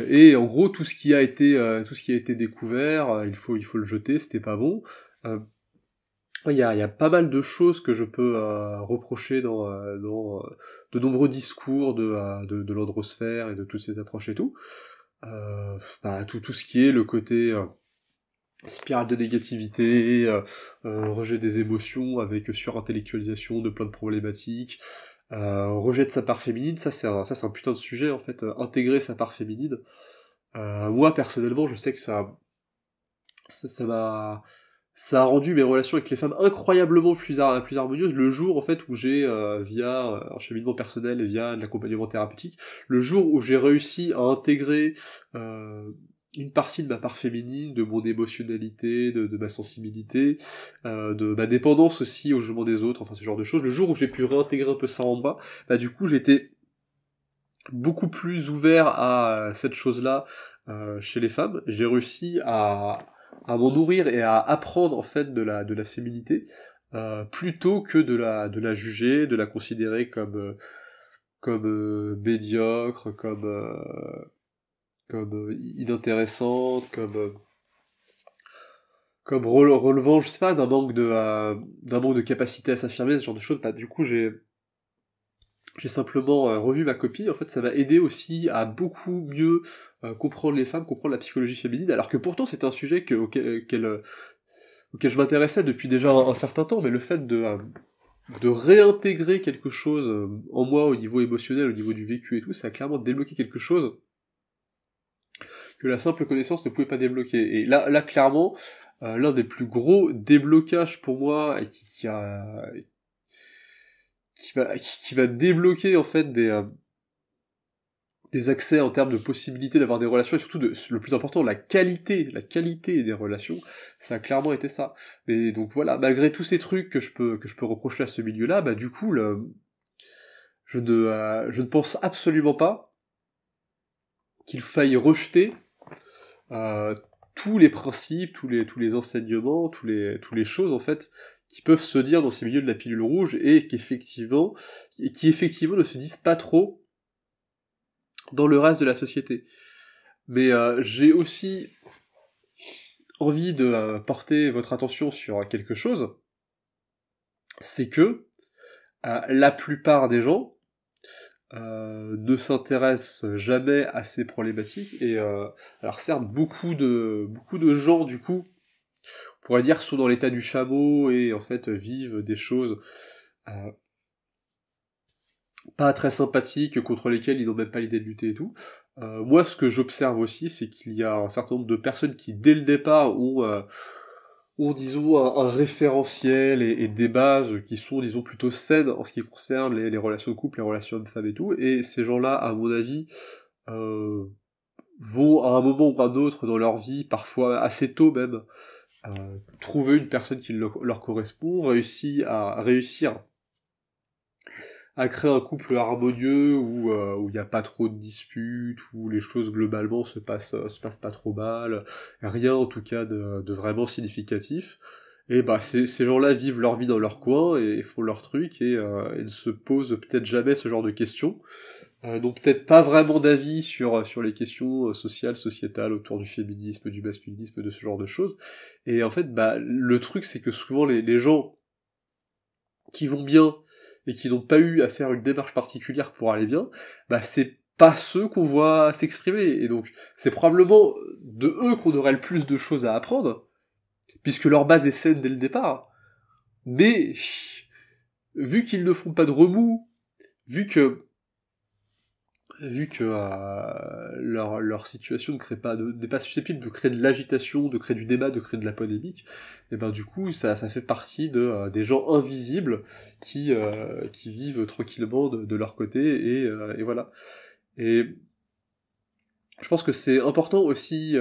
et en gros tout ce qui a été, tout ce qui a été découvert, il, faut, le jeter, c'était pas bon. Il y, a, pas mal de choses que je peux reprocher dans, de nombreux discours de, de, de l'androsphère et de toutes ces approches et tout euh, bah, tout, tout ce qui est le côté euh, spirale de négativité, euh, euh, rejet des émotions avec surintellectualisation de plein de problématiques, rejet de sa part féminine, ça c'est un, ça, c'est un putain de sujet en fait, intégrer sa part féminine. moi personnellement je sais que ça ça va ça a rendu mes relations avec les femmes incroyablement plus, plus harmonieuses le jour en fait où j'ai euh, via euh, un cheminement personnel via de l'accompagnement thérapeutique le jour où j'ai réussi à intégrer euh, une partie de ma part féminine de mon émotionnalité de, ma sensibilité de ma dépendance aussi au jugement des autres enfin ce genre de choses le jour où j'ai pu réintégrer un peu ça en bas bah du coup j'étais beaucoup plus ouvert à cette chose là chez les femmes j'ai réussi à à m'en nourrir et à apprendre en fait de la de la féminité euh, plutôt que de la de la juger, de la considérer comme euh, comme euh, médiocre, comme comme inintéressante, comme comme relevant, je sais pas, d'un manque de d'un manque de capacité à s'affirmer, ce genre de choses. Bah, du coup, j'ai j'ai simplement euh, revu ma copie, en fait ça va aider aussi à beaucoup mieux euh, comprendre les femmes, comprendre la psychologie féminine, alors que pourtant c'est un sujet que, auquel, euh, je m'intéressais depuis déjà un, certain temps, mais le fait de, de réintégrer quelque chose en moi au niveau émotionnel, au niveau du vécu et tout, ça a clairement débloqué quelque chose que la simple connaissance ne pouvait pas débloquer. Et là, là clairement, l'un des plus gros déblocages pour moi, et qui a qui va débloquer en fait des euh, des accès en termes de possibilité d'avoir des relations et surtout le plus important la qualité la qualité des relations ça a clairement été ça mais donc voilà malgré tous ces trucs que je peux que je peux reprocher à ce milieu là bah du coup je ne euh, je ne pense absolument pas qu'il faille rejeter euh, tous les principes tous les tous les enseignements tous les tous les choses en fait qui peuvent se dire dans ces milieux de la pilule rouge et qui effectivement ne se disent pas trop dans le reste de la société. Mais euh, j'ai aussi envie de euh, porter votre attention sur quelque chose, c'est que euh, la plupart des gens ne s'intéressent jamais à ces problématiques et alors certes beaucoup de beaucoup de gens du coup pourrait dire, sont dans l'état du chameau et en fait vivent des choses euh, pas très sympathiques contre lesquelles ils n'ont même pas l'idée de lutter et tout. Euh, moi, ce que j'observe aussi, c'est qu'il y a un certain nombre de personnes qui, dès le départ, ont, euh, ont disons, un, référentiel et, des bases qui sont, disons, plutôt saines en ce qui concerne les, relations de couple, les relations hommes-femmes et tout. Et ces gens-là, à mon avis, vont à un moment ou à un autre dans leur vie, parfois assez tôt même, trouver une personne qui leur correspond, réussir à réussir à créer un couple harmonieux où euh, il n'y a pas trop de disputes, où les choses globalement se passent euh, se pas trop mal, rien en tout cas de, vraiment significatif. Et bah ces, gens-là vivent leur vie dans leur coin et, font leur truc et, et euh, ne se posent peut-être jamais ce genre de questions euh, donc peut-être pas vraiment d'avis sur euh, sur les questions euh, sociales, sociétales autour du féminisme, du masculinisme, de ce genre de choses. Et en fait, bah le truc c'est que souvent les, les gens qui vont bien et qui n'ont pas eu à faire une démarche particulière pour aller bien, bah c'est pas ceux qu'on voit s'exprimer. Et donc c'est probablement de eux qu'on aurait le plus de choses à apprendre, puisque leur base est saine dès le départ. Mais vu qu'ils ne font pas de remous, vu que vu que euh, leur, situation ne crée pas, n'est pas susceptible de créer de l'agitation, de créer du débat, de créer de la polémique, et eh ben du coup ça, ça fait partie de euh, des gens invisibles qui euh, qui vivent tranquillement de, leur côté et, et, voilà. Et je pense que c'est important aussi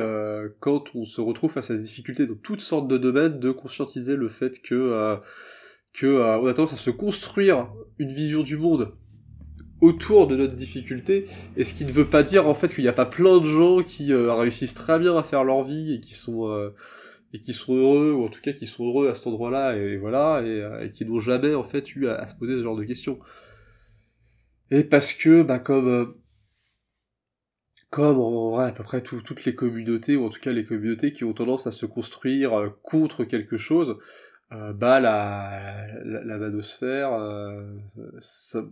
quand on se retrouve face à des difficultés dans toutes sortes de domaines de conscientiser le fait que que on a tendance à se construire une vision du monde autour de notre difficulté, et ce qui ne veut pas dire en fait qu'il n'y a pas plein de gens qui euh, réussissent très bien à faire leur vie et qui sont euh, et qui sont heureux ou en tout cas qui sont heureux à cet endroit-là et, voilà et, euh, qui n'ont jamais en fait eu à, se poser ce genre de questions. Et parce que bah comme comme à peu près toutes les communautés ou en tout cas les communautés qui ont tendance à se construire contre quelque chose, bah la la, la manosphère ça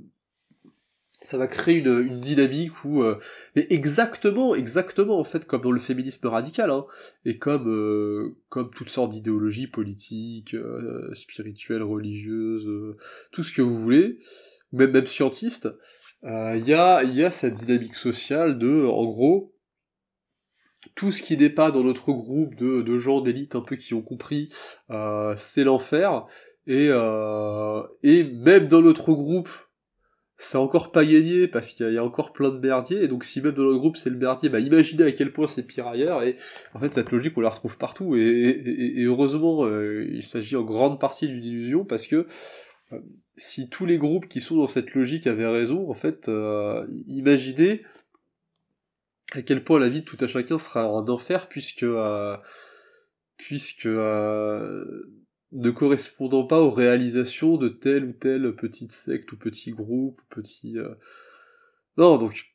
ça va créer une, dynamique où euh, mais exactement exactement en fait comme dans le féminisme radical hein, et comme euh, comme toutes sortes d'idéologies politiques euh, spirituelles religieuses tout ce que vous voulez même même scientiste il y a il y a cette dynamique sociale de en gros tout ce qui n'est pas dans notre groupe de, de gens d'élite un peu qui ont compris c'est l'enfer et et même dans notre groupe c'est encore pas gagné parce qu'il y, a encore plein de merdiers. Et donc, si même dans le groupe c'est le merdier, bah imaginez à quel point c'est pire ailleurs. Et en fait, cette logique, on la retrouve partout. Et, heureusement, euh, il s'agit en grande partie d'une illusion parce que euh, si tous les groupes qui sont dans cette logique avaient raison, en fait, euh, imaginez à quel point la vie de tout un chacun sera en enfer puisque puisque ne correspondant pas aux réalisations de telle ou telle petite secte ou petit groupe, petit... Euh. Non, donc...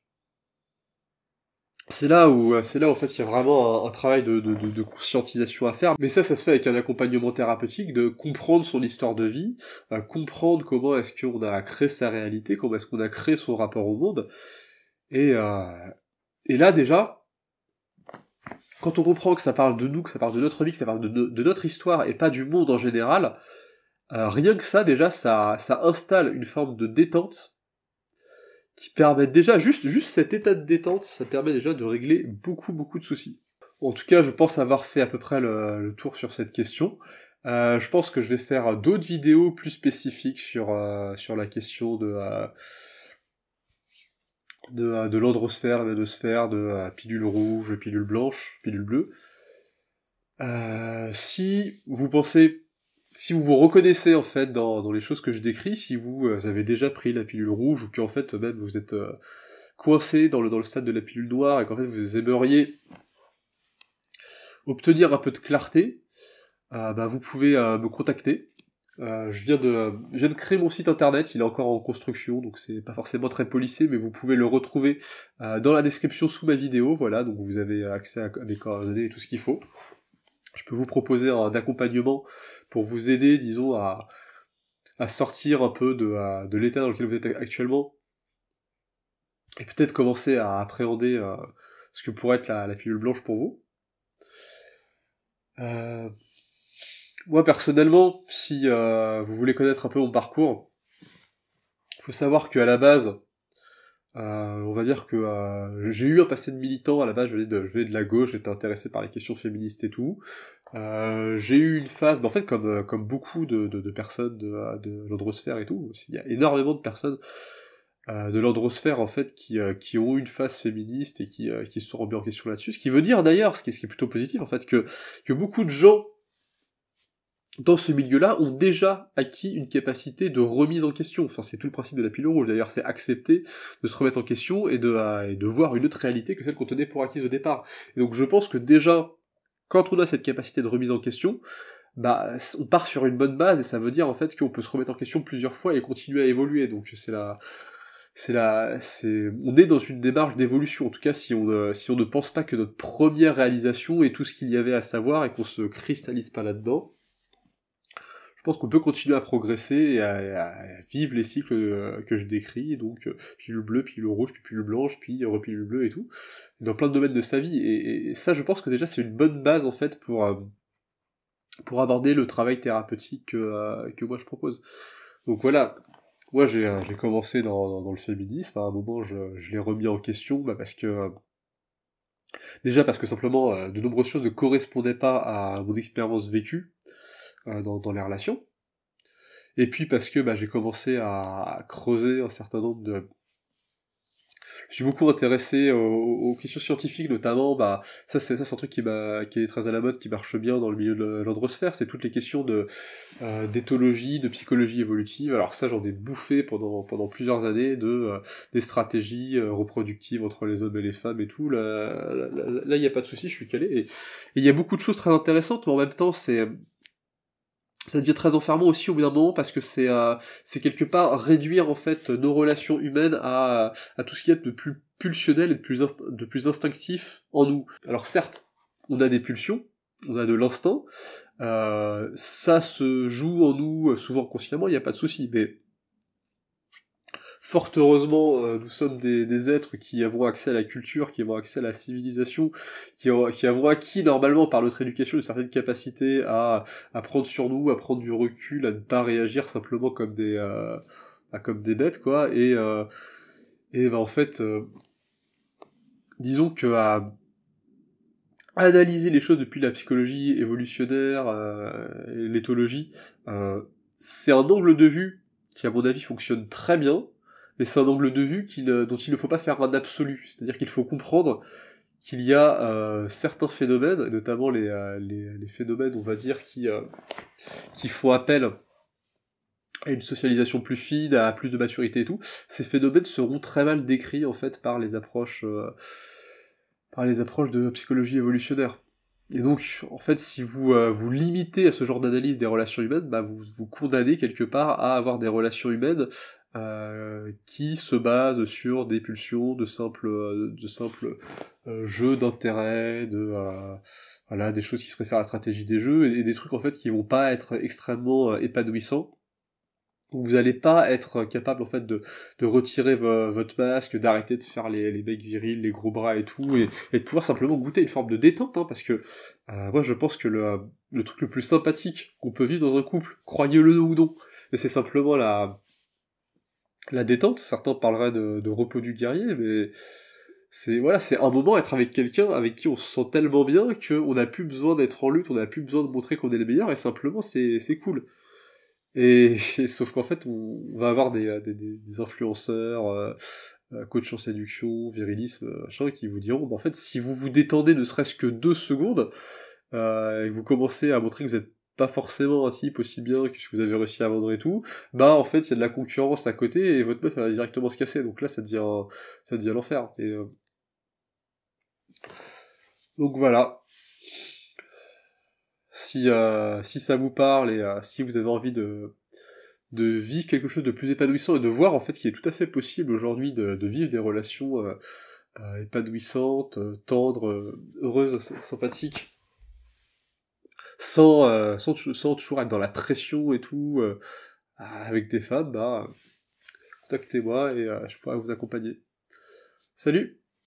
C'est là où, euh, c'est là en fait, il y a vraiment un, travail de, conscientisation à faire. Mais ça, ça se fait avec un accompagnement thérapeutique, de comprendre son histoire de vie, euh, comprendre comment est-ce qu'on a créé sa réalité, comment est-ce qu'on a créé son rapport au monde. et là, déjà, quand on comprend que ça parle de nous, que ça parle de notre vie, que ça parle de, notre histoire et pas du monde en général, euh, rien que ça, déjà, ça, installe une forme de détente qui permet déjà, juste, juste cet état de détente, ça permet déjà de régler beaucoup, beaucoup de soucis. En tout cas, je pense avoir fait à peu près le, tour sur cette question. Euh, je pense que je vais faire d'autres vidéos plus spécifiques sur, euh, sur la question de, de, euh, de la sphère, de euh, pilule rouge, pilule blanche, pilule bleue. Euh, si vous pensez, si vous vous reconnaissez en fait dans, les choses que je décris, si vous, avez déjà pris la pilule rouge ou en fait même vous êtes coincé dans le, dans le stade de la pilule noire et qu'en fait vous aimeriez obtenir un peu de clarté, bah, vous pouvez me contacter euh, je, viens de, créer mon site internet, il est encore en construction, donc c'est pas forcément très policé, mais vous pouvez le retrouver euh, dans la description sous ma vidéo, voilà, donc vous avez accès à, mes coordonnées et tout ce qu'il faut. Je peux vous proposer un accompagnement pour vous aider, disons, à, sortir un peu de, l'état dans lequel vous êtes actuellement, et peut-être commencer à appréhender euh, ce que pourrait être la, pilule blanche pour vous. Euh, moi personnellement, si euh, vous voulez connaître un peu mon parcours, il faut savoir qu'à la base, euh, on va dire que euh, j'ai eu un passé de militant. À la base, je venais de, je de la gauche, j'étais intéressé par les questions féministes et tout. Euh, j'ai eu une phase, bah en fait, comme, comme beaucoup de, personnes de, de l'androsphère et tout, il y a énormément de personnes de l'androsphère en fait qui, qui ont une phase féministe et qui, qui se sont remis en question là-dessus. Ce qui veut dire d'ailleurs, ce qui, ce qui est plutôt positif en fait, que, que beaucoup de gens dans ce milieu-là ont déjà acquis une capacité de remise en question. Enfin, c'est tout le principe de la pile rouge. D'ailleurs, c'est accepter de se remettre en question et de, euh, et de voir une autre réalité que celle qu'on tenait pour acquise au départ. Et donc, je pense que déjà, quand on a cette capacité de remise en question, bah, on part sur une bonne base et ça veut dire en fait qu'on peut se remettre en question plusieurs fois et continuer à évoluer. Donc, c'est la, c'est la, c'est, on est dans une démarche d'évolution. En tout cas, si on, euh, si on ne pense pas que notre première réalisation est tout ce qu'il y avait à savoir et qu'on se cristallise pas là-dedans, je pense qu'on peut continuer à progresser et à, vivre les cycles euh, que je décris, donc euh, puis le bleu, puis le rouge, puis le blanche, puis le bleu et tout, dans plein de domaines de sa vie. Et, ça, je pense que déjà, c'est une bonne base en fait pour, euh, pour aborder le travail thérapeutique que, moi je propose. Donc voilà, moi j'ai commencé dans, dans, le féminisme, à un moment je, je l'ai remis en question bah, parce que. Déjà parce que simplement de nombreuses choses ne correspondaient pas à mon expérience vécue, euh, dans, les relations. Et puis parce que bah, j'ai commencé à creuser un certain nombre de... Je suis beaucoup intéressé aux, questions scientifiques, notamment, bah, ça c'est un truc qui, qui, est très à la mode, qui marche bien dans le milieu de l'androsphère, c'est toutes les questions de euh, d'éthologie, de psychologie évolutive. Alors ça j'en ai bouffé pendant, pendant plusieurs années de euh, des stratégies euh, reproductives entre les hommes et les femmes et tout. Là il n'y a pas de souci, je suis calé. Et il y a beaucoup de choses très intéressantes, mais en même temps c'est ça devient très enfermant aussi au bout d'un moment parce que c'est euh, c'est quelque part réduire en fait nos relations humaines à, à tout ce qui est de plus pulsionnel et de plus de plus instinctif en nous. Alors certes, on a des pulsions, on a de l'instinct, euh, ça se joue en nous euh, souvent consciemment, il n'y a pas de souci, mais fort heureusement, euh, nous sommes des, êtres qui avons accès à la culture, qui avons accès à la civilisation, qui, euh, qui avons acquis normalement par notre éducation une certaine capacité à, à prendre sur nous, à prendre du recul, à ne pas réagir simplement comme des, euh, bah, comme des bêtes, quoi. Et, et ben, en fait, disons que analyser les choses depuis la psychologie évolutionnaire l'éthologie, c'est un angle de vue qui à mon avis fonctionne très bien, mais c'est un angle de vue euh, dont il ne faut pas faire un absolu, c'est-à-dire qu'il faut comprendre qu'il y a euh, certains phénomènes, notamment euh, les, phénomènes, on va dire, qui, qui font appel à une socialisation plus fine, à plus de maturité et tout, ces phénomènes seront très mal décrits en fait par les approches, par les approches de psychologie évolutionnaire. Et donc, en fait, si vous vous limitez à ce genre d'analyse des relations humaines, bah vous vous condamnez quelque part à avoir des relations humaines euh, qui se base sur des pulsions de simples, euh, de simples euh, jeux d'intérêt, de voilà, des choses qui se réfèrent à la stratégie des jeux et, des trucs en fait qui vont pas être extrêmement épanouissants vous n'allez pas être capable en fait de, de retirer votre masque, d'arrêter de faire les, les becs virils, les gros bras et tout, et, de pouvoir simplement goûter une forme de détente, hein, parce que moi je pense que le, truc le plus sympathique qu'on peut vivre dans un couple, croyez-le ou non, c'est simplement la, la détente, certains parleraient de, repos du guerrier, mais c'est voilà, c'est un moment être avec quelqu'un avec qui on se sent tellement bien que on n'a plus besoin d'être en lutte, on n'a plus besoin de montrer qu'on est le meilleur, et simplement c'est cool. Et, sauf qu'en fait, on, va avoir des, euh, influenceurs, euh, euh, coachs en séduction, virilisme, machin, qui vous diront, bah, en fait, si vous vous détendez ne serait-ce que deux secondes, et que vous commencez à montrer que vous êtes pas forcément un type aussi bien que ce que vous avez réussi à vendre et tout, bah en fait il y a de la concurrence à côté et votre meuf elle va directement se casser, donc là ça devient ça devient l'enfer. Euh, donc voilà. Si, euh, si ça vous parle et euh, si vous avez envie de, de vivre quelque chose de plus épanouissant et de voir en fait qu'il est tout à fait possible aujourd'hui de, de vivre des relations épanouissantes, tendres, heureuses, sympathiques sans, euh, sans, toujours être dans la pression et tout, euh, avec des femmes, bah, contactez-moi et euh, je pourrais vous accompagner. Salut